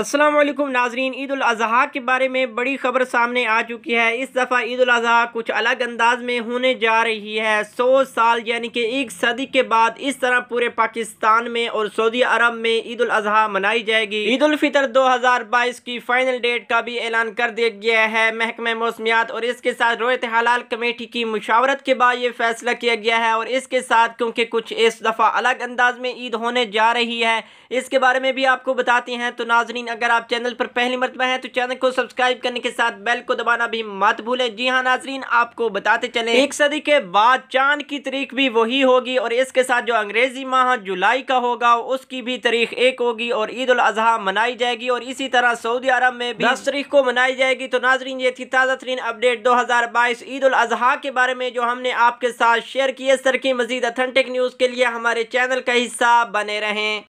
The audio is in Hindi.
अस्सलाम वालेकुम नाजरीन ईद अजहा के बारे में बड़ी खबर सामने आ चुकी है इस दफ़ा ईद अजहा कुछ अलग अंदाज में होने जा रही है सौ साल यानी कि एक सदी के बाद इस तरह पूरे पाकिस्तान में और सऊदी अरब में ईद अजहा मनाई जाएगी ईद फितर 2022 की फाइनल डेट का भी ऐलान कर दिया गया है महकमे मौसमियात और इसके साथ रोयत हलाल कमेटी की मशावरत के बाद ये फैसला किया गया है और इसके साथ क्योंकि कुछ इस दफ़ा अलग अंदाज में ईद होने जा रही है इसके बारे में भी आपको बताते हैं तो नाजरीन अगर आप चैनल पर पहली मरतबा हैं तो चैनल को सब्सक्राइब करने के साथ बेल को दबाना भी मत भूलें जी हाँ नाजरीन आपको बताते चले एक सदी के बाद चांद की तारीख भी वही होगी और इसके साथ जो अंग्रेजी माह जुलाई का होगा उसकी भी तारीख एक होगी और ईद उल अजहा मनाई जाएगी और इसी तरह सऊदी अरब में भी दस तारीख को मनाई जाएगी तो नाजरीन ये थी ताज़ा तरीन अपडेट दो हज़ार बाईस ईद उल अजहा के बारे में जो हमने आपके साथ शेयर किए सर की मजीद अथेंटिक न्यूज़ के लिए हमारे चैनल का हिस्सा बने रहें